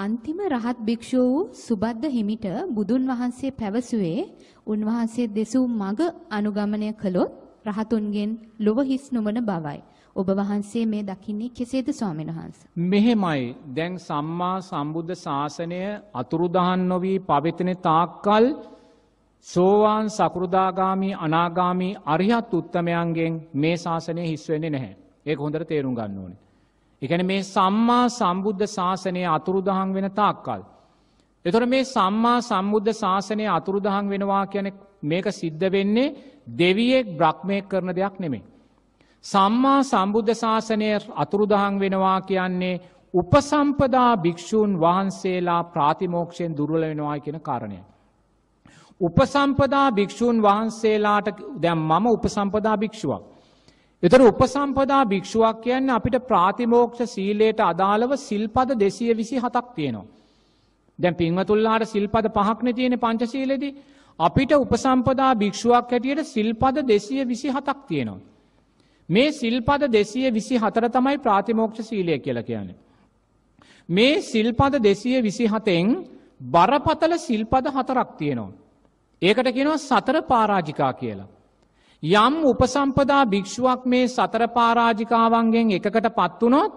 අන්තිම රහත් භික්ෂුව වූ සුබද්ද හිමිට බුදුන් වහන්සේ පැවසුවේ උන්වහන්සේ දෙසූ මග අනුගමනය කළොත් රහතුන්ගෙන් ලොව හිස් නොවන බවයි. ඔබ වහන්සේ මේ දකින්නේ කෙසේද ස්වාමීන් වහන්ස. මෙහෙමයි දැන් සම්මා සම්බුද්ධ ශාසනය අතුරුදහන් නොවී පවිතන තාක්කල් සෝවාන් සකෘදාගාමී අනාගාමී අරිහත් උත්තමයන්ගෙන් මේ ශාසනය හිස්වෙන්නේ නැහැ. ඒක හොඳට තේරුම් ගන්න ඕනේ. එකන මේ සම්මා සම්බුද්ධ ශාසනය අතුරුදහන් වෙන තාක්කල්. එතොට මේ සම්මා සම්බුද්ධ ශාසනය අතුරුදහන් වෙනවා කියන මේක සිද්ධ වෙන්නේ දෙවියෙක් බ්‍රක්්මය කරන දෙයක් නෙමේ. සම්මා සම්බුද්ධ ශාසනය අතුරුදහන් වෙනවා කියන්නේ උපසම්පදා භික්‍ෂූන් වහන්සේලා ප්‍රාතිමෝක්ෂයෙන් දුරල වෙනවා කියන කාරණය. උපසම්පදා භික්‍ෂූන් වහන්සේලාට දැම් මම උපසම්පදා භික්ෂුවක්. එතර උපසම්පදා භික්ෂුවක් කියන්න අපිට ප්‍රාතිමෝක්ෂ සීලයට අදාළව සිල්පද දෙසිය විසි හතක් තියෙනවා. දැන් පින්වතුල්ලාට සිල්පද පහක්න තියෙන පංචසීලෙදි. අපිට උපසම්පදා භික්ෂුවක් හැටියට සිල්පද දෙසිය විසි හතක් තියෙනවා. මේ සිල්පද දෙසිය විසි හතර තමයි ප්‍රාතිමෝක්ෂ සීලය කියල කියන්නේ. මේ සිල්පද දෙසිය විසි හතෙන් බරපතල සිල්පද හතරක් තියෙනවා. ඒකට කෙනවා සතර පාරාජිකා කියලා. යම් උපසම්පදා භික්‍ෂුවක් මේ සතර පාරාජිකාවන්ගෙන් එකකට පත්වනොත්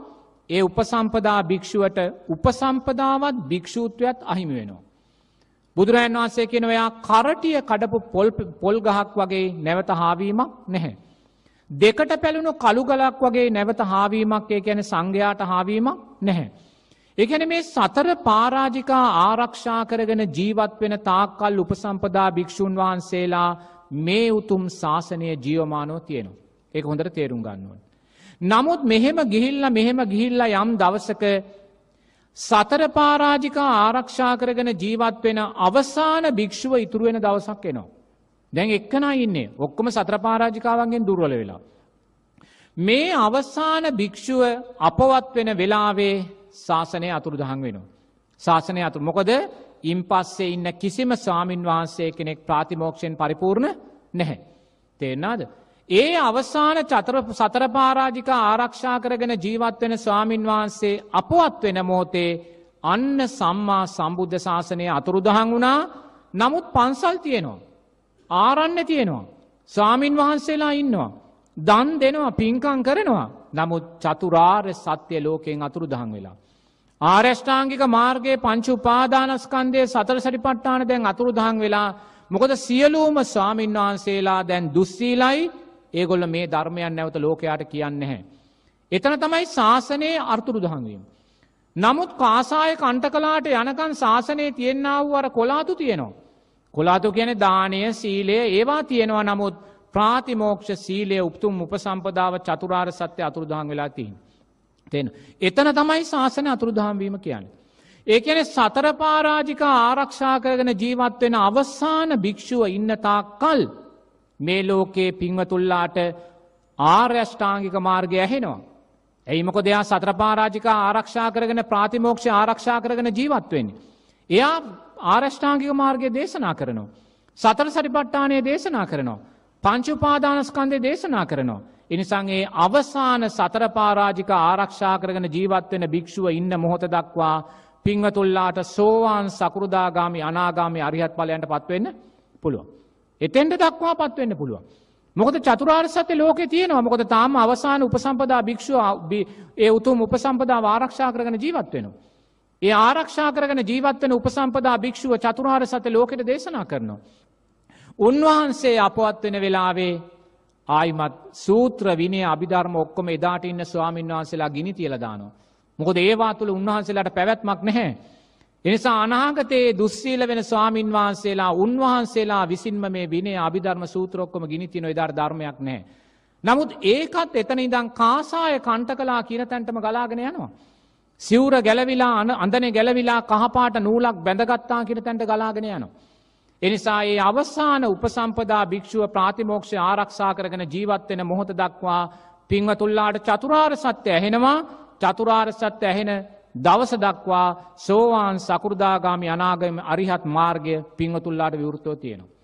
ඒ උපසම්පදා භික්‍ෂුවට උපසම්පදාවත් භික්‍ෂූත්වයක්ත් අහිමි වෙනවා. බුදුරජන් වහන්සේ කෙනවයා කරටිය කඩපු පොල් ගහක් වගේ නැවත හාවීමක් නැහැ. දෙකට පැළුණු කළුගලක් වගේ නැවත හාවීමක් ඒ ගැන සංඝයාට හාවීමක් නැහැ. එකන මේ සතර පාරාජිකා ආරක්ෂා කරගෙන ජීවත් වෙන තාක්කල් උපසම්පදා භික්‍ෂූන් වහන්සේලා මේ උතුම් ශාසනය ජීවමානෝ තියෙනවා. ඒක හොඳට තේරුම් ගන්නුවන්. නමුත් මෙහෙම ගිහිල්ල මෙහෙම ගිහිල්ල යම් දවසක සතර පාරාජිකා ආරක්ෂා කරගෙන ජීවත් වෙන අවසාන භික්‍ෂුව ඉතුරුවෙන දවසක් එනවා. දැන් එක්කනා ඉන්නේ ඔක්කොම සතර පාරාජිකාවන්ගෙන් දුර්වල වෙලා. මේ අවසාන භික්‍ෂුව අපවත් වෙන වෙලාවේ ශාසනය අතුරු දහන් වෙනවා. ශාසනය අතු මොකද ඉන් පස්සේ ඉන්න කිසිම ස්වාමින් වහන්සේ කෙනෙක් ප්‍රාතිමෝක්ෂයෙන් පරිපූර්ණ නැහැ. තේරනාද. ඒ අවසාන චතර සතරපාරාජික ආරක්ෂා කරගෙන ජීවත්වෙන ස්වාමින් වහන්සේ අපවත් වෙන මෝතේ අන්න සම්මා සම්බුද්ධ ශාසනය අතුරුදහන් වුණා නමුත් පන්සල් තියෙනවා. ආරන්න තියෙනවා. ස්වාමින් වහන්සේලා ඉන්නවා. දන් දෙනවා පින්කං කරනවා. නමුත් චතුරාර් සත්‍යය ලෝකෙන් අතුරු දහන් වෙලා. ආර්යෂ්ඨාංගික මාර්ගයේ පංචු උපාදානස්කන්දය සතර සටිපට්ටාන දැන් අතුරුදහන් වෙලා මොකද සියලූම ස්වාමීන් වහන්සේලා දැන් දුස්සීලයි ඒගොල්ල මේ ධර්මයන් නැවත ලෝකයාට කියන්න හැ. එතන තමයි ශාසනයේ අර්තුරුදහන්වීම. නමුත් කාසාය කණ්ට කලාට යනකන් ශාසනයේ තියෙන්න්නාව අර කොලාතු තියෙනවා. කොලාතු කියන දානය සීලය ඒවා තියෙනවා නමුත් ප්‍රාතිමෝක්ෂ සීලය උපතුම් උපසම්පදාව චතුරාර් සත්‍ය අතුරුදහන් වෙලා තිීන්. තියෙන. එතන තමයි ශාසන අතුරුදහන්වීම කියන්න. ඒකන සතර පාරාජික ආරක්ෂා කරගෙන ජීවත්වෙන අවස්සාන භික්‍ෂුව ඉන්නතා කල් මේ ලෝකයේ පිංවතුල්ලාට ආර්යෂ්ඨාංගික මාර්ගය ඇහෙනවා. ඇයිමකො දෙයා සතර පාරාජික ආරක්ෂා කරගෙන ප්‍රාතිමෝක්ෂ ආරක්ෂා කරගෙන ජීවත්වවෙන්නේ. එයා ආරෂ්ඨාංගික මාර්ගය දේශනා කරනවා. සතර සරිපට්ඨානය දේශනා කරනවා. පංචුපාදානස්කන්දය දේශනා කරනවා. එනිසං ඒ අවසාන සතර පාරාජික ආරක්ෂා කරගෙන ජීවත්වෙන භික්ෂුව ඉන්න මොහොත දක්වා පිංවතුල්ලාට සෝවාන් සකෘදාගාමි අනාගාමි අරිහත් පලයන්ට පත්වවෙන්න පුළුවන්. එතෙන්ට දක්වා පත්වවෙන්න පුළුවන්. මොකද චතුරාර් සත්‍ය ලෝක තියෙනවා මොකද තාම අවසාන උපසම්පදා භික්ෂුව ඒ උතුම් උපසම්පදා ආරක්ෂා කරගෙන ජීවත් වෙනවා. ඒ ආරක්ෂා කරගෙන ජීවත්වන උපසම්පදා භික්ෂුව චතුරාර් සත්‍ය ලෝකට දේශනා කරනවා. උන්වහන්සේ අපවත් වෙන වෙලාවේ ආයිමත් සූත්‍ර විනය අභිධර්ම ඔක්කොම එදාට ඉන්න ස්වාමීන් වහන්සේලා ගිනි තියලදානවා. මොකද ඒවා තුළ උන්වහන්සේලාට පැවැත්මක් නැහැ. එනිසා අනාගතයේ දුස්සීල වෙන ස්වාමීන් වහන්සේලා උන්වහන්සේලා විසින්ම මේ විනය අභිධර්ම සූත්‍රොක්කොම ගිනි තියන එදාට ධර්මයක් නැහැ. නමුත් ඒකත් එතන ඉඳන් කාසාය කණ්ට කලා කියන තැන්ටම ගලාගෙන යනවා. සිවුර ගැලවිලා අඳනේ ගැලවිලා කහපාට නූලක් බැඳගත්තා කියන තැන්ට ගලාගෙන යනවා. එනිසා ඒ අවසාන උපසම්පදා භික්‍ෂුව ප්‍රාතිමෝක්ෂය ආරක්ෂා කරගෙන ජීවත්වෙන මොහොත දක්වා පින්වතුල්ලාට චතුරාර් සත්‍යය ඇහෙනවා චතුරාර් සත්‍ය ඇහෙන දවස දක්වා සෝවාන් සකෘදාගාමි අනාගම අරිහත් මාර්ගය පින්වතුල්ලාට විවෘතව තියෙනවා.